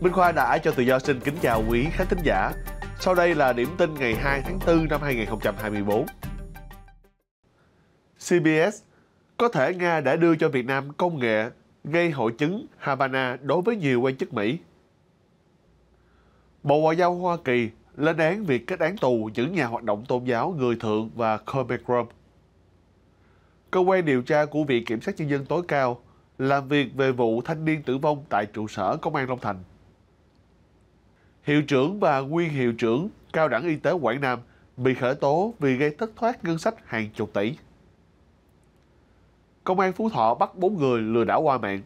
Minh Khoa đã cho tự do xin kính chào quý khán thính giả. Sau đây là điểm tin ngày 2 tháng 4 năm 2024. CBS có thể Nga đã đưa cho Việt Nam công nghệ gây hội chứng Havana đối với nhiều quan chức Mỹ. Bộ Ngoại giao Hoa Kỳ lên án việc kết án tù những nhà hoạt động tôn giáo người thượng và Khmer Krom. Cơ quan điều tra của Viện Kiểm sát Nhân dân tối cao làm việc về vụ thanh niên tử vong tại trụ sở Công an Long Thành. Hiệu trưởng và nguyên hiệu trưởng Cao đẳng Y tế Quảng Nam bị khởi tố vì gây thất thoát ngân sách hàng chục tỷ. Công an Phú Thọ bắt 4 người lừa đảo qua mạng.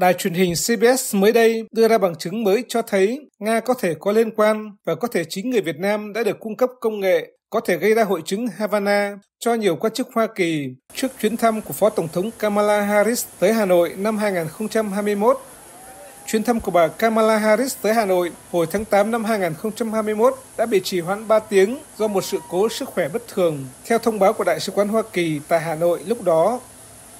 Đài truyền hình CBS mới đây đưa ra bằng chứng mới cho thấy Nga có thể có liên quan và có thể chính người Việt Nam đã được cung cấp công nghệ có thể gây ra hội chứng Havana cho nhiều quan chức Hoa Kỳ trước chuyến thăm của Phó Tổng thống Kamala Harris tới Hà Nội năm 2021 Chuyến thăm của bà Kamala Harris tới Hà Nội hồi tháng 8 năm 2021 đã bị trì hoãn 3 tiếng do một sự cố sức khỏe bất thường, theo thông báo của Đại sứ quán Hoa Kỳ tại Hà Nội lúc đó.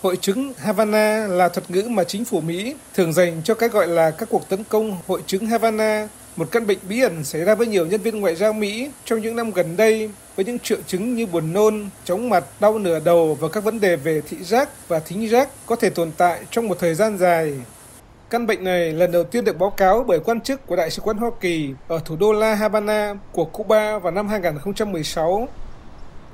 Hội chứng Havana là thuật ngữ mà chính phủ Mỹ thường dành cho cái gọi là các cuộc tấn công hội chứng Havana, một căn bệnh bí ẩn xảy ra với nhiều nhân viên ngoại giao Mỹ trong những năm gần đây với những triệu chứng như buồn nôn, chóng mặt, đau nửa đầu và các vấn đề về thị giác và thính giác có thể tồn tại trong một thời gian dài. Căn bệnh này lần đầu tiên được báo cáo bởi quan chức của Đại sứ quán Hoa Kỳ ở thủ đô La Habana của Cuba vào năm 2016.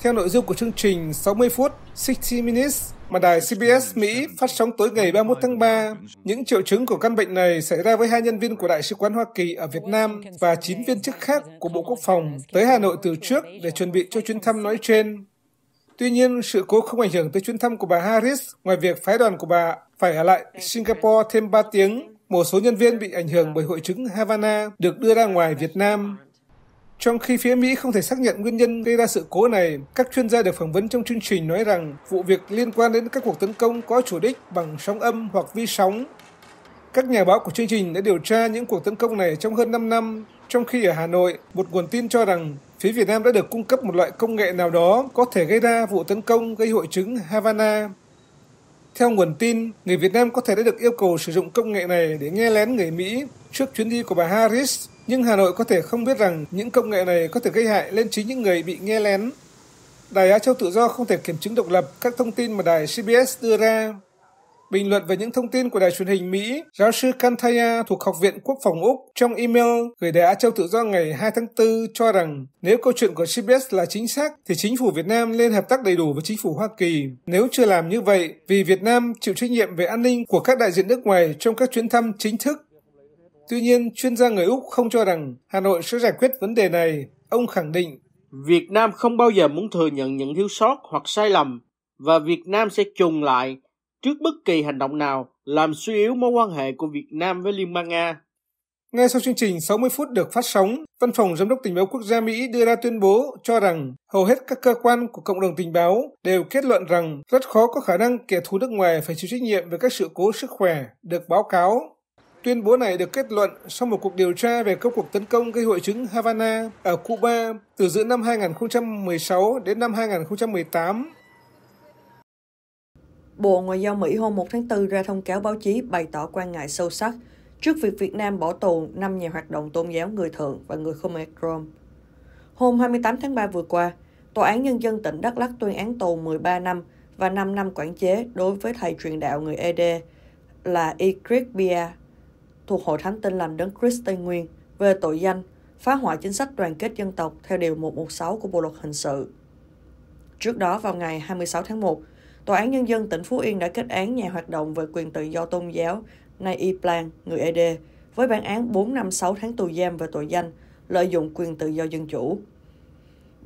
Theo nội dung của chương trình 60 phút 60 Minutes mà đài CBS Mỹ phát sóng tối ngày 31 tháng 3, những triệu chứng của căn bệnh này xảy ra với hai nhân viên của Đại sứ quán Hoa Kỳ ở Việt Nam và chín viên chức khác của Bộ Quốc phòng tới Hà Nội từ trước để chuẩn bị cho chuyến thăm nói trên. Tuy nhiên, sự cố không ảnh hưởng tới chuyến thăm của bà Harris ngoài việc phái đoàn của bà phải ở lại Singapore thêm 3 tiếng. Một số nhân viên bị ảnh hưởng bởi hội chứng Havana được đưa ra ngoài Việt Nam. Trong khi phía Mỹ không thể xác nhận nguyên nhân gây ra sự cố này, các chuyên gia được phỏng vấn trong chương trình nói rằng vụ việc liên quan đến các cuộc tấn công có chủ đích bằng sóng âm hoặc vi sóng. Các nhà báo của chương trình đã điều tra những cuộc tấn công này trong hơn 5 năm, trong khi ở Hà Nội, một nguồn tin cho rằng Phía Việt Nam đã được cung cấp một loại công nghệ nào đó có thể gây ra vụ tấn công gây hội chứng Havana. Theo nguồn tin, người Việt Nam có thể đã được yêu cầu sử dụng công nghệ này để nghe lén người Mỹ trước chuyến đi của bà Harris, nhưng Hà Nội có thể không biết rằng những công nghệ này có thể gây hại lên chính những người bị nghe lén. Đài Á Châu Tự Do không thể kiểm chứng độc lập các thông tin mà đài CBS đưa ra Bình luận về những thông tin của đài truyền hình Mỹ, giáo sư Kantaya thuộc Học viện Quốc phòng Úc trong email gửi Đài Á Châu Tự do ngày 2 tháng 4 cho rằng nếu câu chuyện của CBS là chính xác thì chính phủ Việt Nam nên hợp tác đầy đủ với chính phủ Hoa Kỳ. Nếu chưa làm như vậy, vì Việt Nam chịu trách nhiệm về an ninh của các đại diện nước ngoài trong các chuyến thăm chính thức. Tuy nhiên, chuyên gia người Úc không cho rằng Hà Nội sẽ giải quyết vấn đề này. Ông khẳng định, Việt Nam không bao giờ muốn thừa nhận những thiếu sót hoặc sai lầm và Việt Nam sẽ trùng lại trước bất kỳ hành động nào làm suy yếu mối quan hệ của Việt Nam với Liên bang Nga. Ngay sau chương trình 60 phút được phát sóng, Văn phòng Giám đốc Tình báo Quốc gia Mỹ đưa ra tuyên bố cho rằng hầu hết các cơ quan của cộng đồng tình báo đều kết luận rằng rất khó có khả năng kẻ thù nước ngoài phải chịu trách nhiệm về các sự cố sức khỏe được báo cáo. Tuyên bố này được kết luận sau một cuộc điều tra về các cuộc tấn công gây hội chứng Havana ở Cuba từ giữa năm 2016 đến năm 2018 Bộ Ngoại giao Mỹ hôm 1 tháng 4 ra thông cáo báo chí bày tỏ quan ngại sâu sắc trước việc Việt Nam bỏ tù 5 nhà hoạt động tôn giáo người thượng và người Khmer Krom. Hôm 28 tháng 3 vừa qua, Tòa án Nhân dân tỉnh Đắk Lắk tuyên án tù 13 năm và 5 năm quản chế đối với thầy truyền đạo người ED là Idris Bia, thuộc Hội Thánh Tin Lành Đấng Christ Tây Nguyên, về tội danh phá hoại chính sách đoàn kết dân tộc theo Điều 116 của Bộ Luật Hình sự. Trước đó, vào ngày 26 tháng 1, Tòa án Nhân dân tỉnh Phú Yên đã kết án nhà hoạt động về quyền tự do tôn giáo Nay Y Plan, người ED, với bản án 4 năm 6 tháng tù giam về tội danh lợi dụng quyền tự do dân chủ.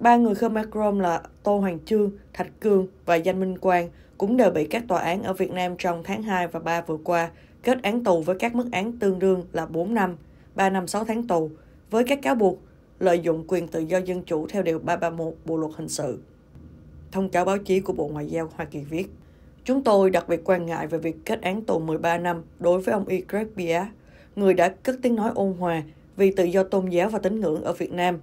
Ba người Khmer Krom là Tô Hoàng Trương, Thạch Cương và Danh Minh Quang cũng đều bị các tòa án ở Việt Nam trong tháng 2 và 3 vừa qua kết án tù với các mức án tương đương là 4 năm, 3 năm 6 tháng tù, với các cáo buộc lợi dụng quyền tự do dân chủ theo Điều 331 Bộ Luật Hình sự thông cáo báo chí của Bộ Ngoại giao Hoa Kỳ viết. Chúng tôi đặc biệt quan ngại về việc kết án tù 13 năm đối với ông Y. Craig Bia, người đã cất tiếng nói ôn hòa vì tự do tôn giáo và tín ngưỡng ở Việt Nam.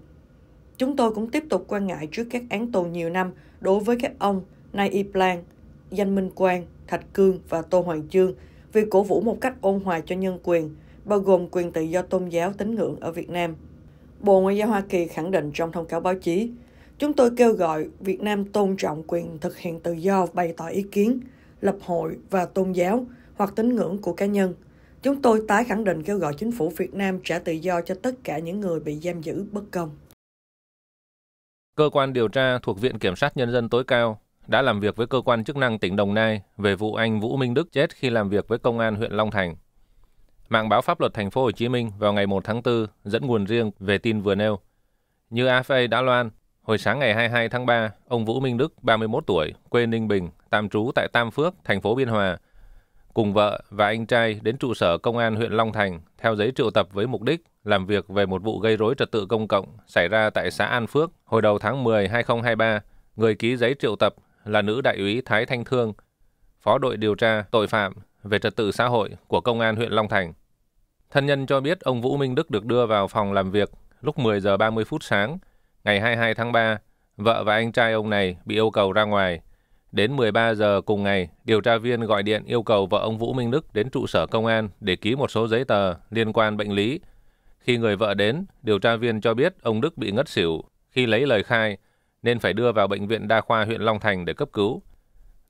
Chúng tôi cũng tiếp tục quan ngại trước các án tù nhiều năm đối với các ông Nay Y Plan, Danh Minh Quang, Thạch Cương và Tô Hoàng Chương vì cổ vũ một cách ôn hòa cho nhân quyền, bao gồm quyền tự do tôn giáo tín ngưỡng ở Việt Nam. Bộ Ngoại giao Hoa Kỳ khẳng định trong thông cáo báo chí, Chúng tôi kêu gọi Việt Nam tôn trọng quyền thực hiện tự do bày tỏ ý kiến, lập hội và tôn giáo hoặc tín ngưỡng của cá nhân. Chúng tôi tái khẳng định kêu gọi chính phủ Việt Nam trả tự do cho tất cả những người bị giam giữ bất công. Cơ quan điều tra thuộc Viện Kiểm sát Nhân dân tối cao đã làm việc với cơ quan chức năng tỉnh Đồng Nai về vụ anh Vũ Minh Đức chết khi làm việc với công an huyện Long Thành. Mạng báo pháp luật thành phố Hồ Chí Minh vào ngày 1 tháng 4 dẫn nguồn riêng về tin vừa nêu. Như AFA đã loan, Hồi sáng ngày 22 tháng 3, ông Vũ Minh Đức, 31 tuổi, quê Ninh Bình, tạm trú tại Tam Phước, thành phố Biên Hòa, cùng vợ và anh trai đến trụ sở công an huyện Long Thành theo giấy triệu tập với mục đích làm việc về một vụ gây rối trật tự công cộng xảy ra tại xã An Phước hồi đầu tháng 10 2023. Người ký giấy triệu tập là nữ đại úy Thái Thanh Thương, phó đội điều tra tội phạm về trật tự xã hội của công an huyện Long Thành. Thân nhân cho biết ông Vũ Minh Đức được đưa vào phòng làm việc lúc 10 giờ 30 phút sáng Ngày 22 tháng 3, vợ và anh trai ông này bị yêu cầu ra ngoài. Đến 13 giờ cùng ngày, điều tra viên gọi điện yêu cầu vợ ông Vũ Minh Đức đến trụ sở công an để ký một số giấy tờ liên quan bệnh lý. Khi người vợ đến, điều tra viên cho biết ông Đức bị ngất xỉu khi lấy lời khai nên phải đưa vào bệnh viện đa khoa huyện Long Thành để cấp cứu.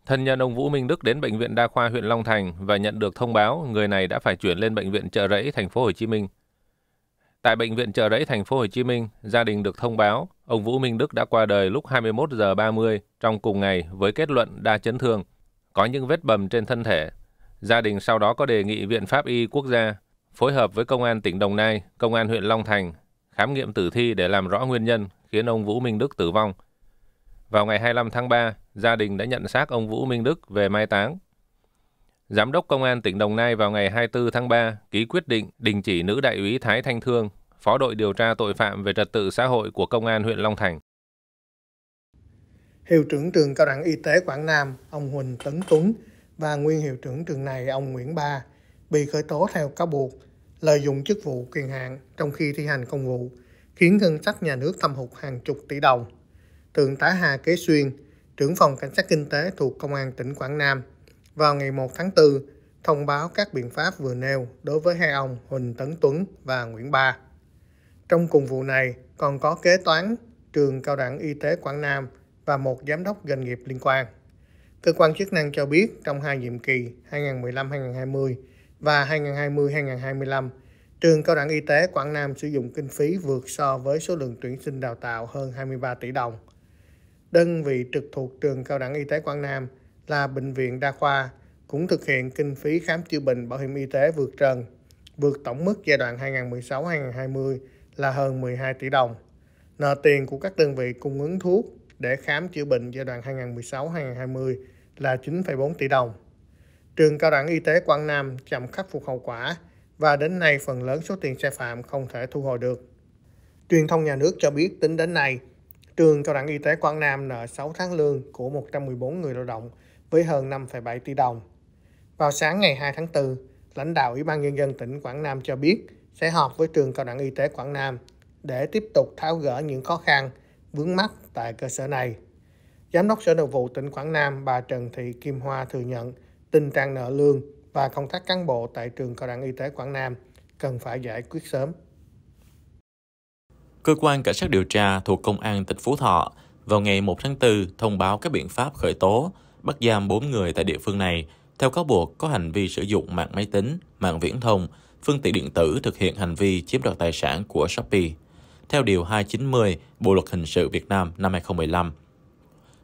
Thân nhân ông Vũ Minh Đức đến bệnh viện đa khoa huyện Long Thành và nhận được thông báo người này đã phải chuyển lên bệnh viện Chợ Rẫy thành phố Hồ Chí Minh. Tại bệnh viện chợ rẫy thành phố Hồ Chí Minh, gia đình được thông báo ông Vũ Minh Đức đã qua đời lúc 21 giờ 30 trong cùng ngày với kết luận đa chấn thương, có những vết bầm trên thân thể. Gia đình sau đó có đề nghị Viện Pháp y Quốc gia phối hợp với công an tỉnh Đồng Nai, công an huyện Long Thành khám nghiệm tử thi để làm rõ nguyên nhân khiến ông Vũ Minh Đức tử vong. Vào ngày 25 tháng 3, gia đình đã nhận xác ông Vũ Minh Đức về mai táng Giám đốc Công an tỉnh Đồng Nai vào ngày 24 tháng 3 ký quyết định đình chỉ nữ đại úy Thái Thanh Thương, phó đội điều tra tội phạm về trật tự xã hội của Công an huyện Long Thành. Hiệu trưởng trường cao đẳng y tế Quảng Nam, ông Huỳnh Tấn Tuấn và nguyên hiệu trưởng trường này ông Nguyễn Ba bị khởi tố theo cáo buộc lợi dụng chức vụ quyền hạn trong khi thi hành công vụ, khiến ngân sách nhà nước thâm hụt hàng chục tỷ đồng. Thượng tá Hà Kế Xuyên, trưởng phòng cảnh sát kinh tế thuộc Công an tỉnh Quảng Nam vào ngày 1 tháng 4 thông báo các biện pháp vừa nêu đối với hai ông Huỳnh Tấn Tuấn và Nguyễn Ba. Trong cùng vụ này còn có kế toán trường cao đẳng y tế Quảng Nam và một giám đốc doanh nghiệp liên quan. Cơ quan chức năng cho biết trong hai nhiệm kỳ 2015-2020 và 2020-2025, trường cao đẳng y tế Quảng Nam sử dụng kinh phí vượt so với số lượng tuyển sinh đào tạo hơn 23 tỷ đồng. Đơn vị trực thuộc trường cao đẳng y tế Quảng Nam – là bệnh viện đa khoa cũng thực hiện kinh phí khám chữa bệnh bảo hiểm y tế vượt trần, vượt tổng mức giai đoạn 2016-2020 là hơn 12 tỷ đồng. Nợ tiền của các đơn vị cung ứng thuốc để khám chữa bệnh giai đoạn 2016-2020 là 9,4 tỷ đồng. Trường Cao đẳng Y tế Quảng Nam chậm khắc phục hậu quả và đến nay phần lớn số tiền sai phạm không thể thu hồi được. Truyền thông nhà nước cho biết tính đến nay, Trường Cao đẳng Y tế Quảng Nam nợ 6 tháng lương của 114 người lao động với hơn 5,7 tỷ đồng. Vào sáng ngày 2 tháng 4, lãnh đạo Ủy ban Nhân dân tỉnh Quảng Nam cho biết sẽ họp với trường cao đẳng y tế Quảng Nam để tiếp tục tháo gỡ những khó khăn, vướng mắc tại cơ sở này. Giám đốc Sở Nội vụ tỉnh Quảng Nam bà Trần Thị Kim Hoa thừa nhận tình trạng nợ lương và công tác cán bộ tại trường cao đẳng y tế Quảng Nam cần phải giải quyết sớm. Cơ quan Cảnh sát điều tra thuộc Công an tỉnh Phú Thọ vào ngày 1 tháng 4 thông báo các biện pháp khởi tố bắt giam 4 người tại địa phương này, theo cáo buộc có hành vi sử dụng mạng máy tính, mạng viễn thông, phương tiện điện tử thực hiện hành vi chiếm đoạt tài sản của Shopee. Theo Điều 290 Bộ Luật Hình sự Việt Nam năm 2015,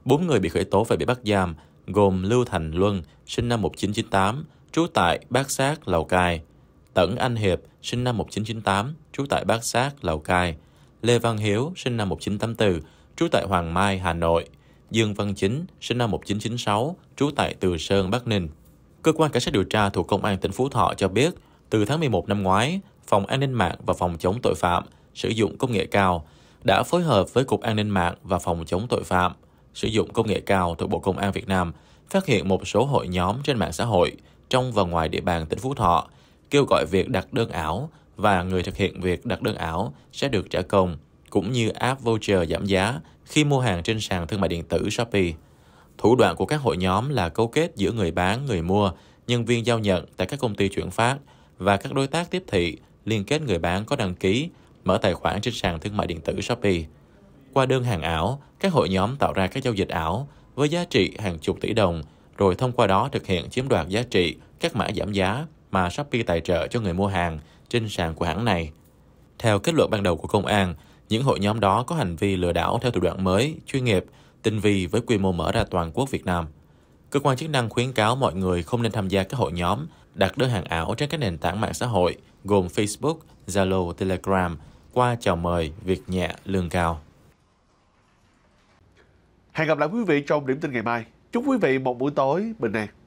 bốn người bị khởi tố và bị bắt giam gồm Lưu Thành Luân, sinh năm 1998, trú tại Bát Sát, Lào Cai, Tẩn Anh Hiệp, sinh năm 1998, trú tại Bát Sát, Lào Cai, Lê Văn Hiếu, sinh năm 1984, trú tại Hoàng Mai, Hà Nội, Dương Văn Chính, sinh năm 1996, trú tại Từ Sơn, Bắc Ninh. Cơ quan cảnh sát điều tra thuộc Công an tỉnh Phú Thọ cho biết, từ tháng 11 năm ngoái, Phòng An ninh mạng và Phòng chống tội phạm sử dụng công nghệ cao đã phối hợp với Cục An ninh mạng và Phòng chống tội phạm sử dụng công nghệ cao thuộc Bộ Công an Việt Nam phát hiện một số hội nhóm trên mạng xã hội trong và ngoài địa bàn tỉnh Phú Thọ kêu gọi việc đặt đơn ảo và người thực hiện việc đặt đơn ảo sẽ được trả công cũng như app voucher giảm giá khi mua hàng trên sàn thương mại điện tử Shopee. Thủ đoạn của các hội nhóm là cấu kết giữa người bán, người mua, nhân viên giao nhận tại các công ty chuyển phát và các đối tác tiếp thị liên kết người bán có đăng ký mở tài khoản trên sàn thương mại điện tử Shopee. Qua đơn hàng ảo, các hội nhóm tạo ra các giao dịch ảo với giá trị hàng chục tỷ đồng, rồi thông qua đó thực hiện chiếm đoạt giá trị các mã giảm giá mà Shopee tài trợ cho người mua hàng trên sàn của hãng này. Theo kết luận ban đầu của công an, những hội nhóm đó có hành vi lừa đảo theo thủ đoạn mới, chuyên nghiệp, tinh vi với quy mô mở ra toàn quốc Việt Nam. Cơ quan chức năng khuyến cáo mọi người không nên tham gia các hội nhóm đặt đơn hàng ảo trên các nền tảng mạng xã hội gồm Facebook, Zalo, Telegram qua chào mời việc nhẹ lương cao. Hẹn gặp lại quý vị trong điểm tin ngày mai. Chúc quý vị một buổi tối bình an.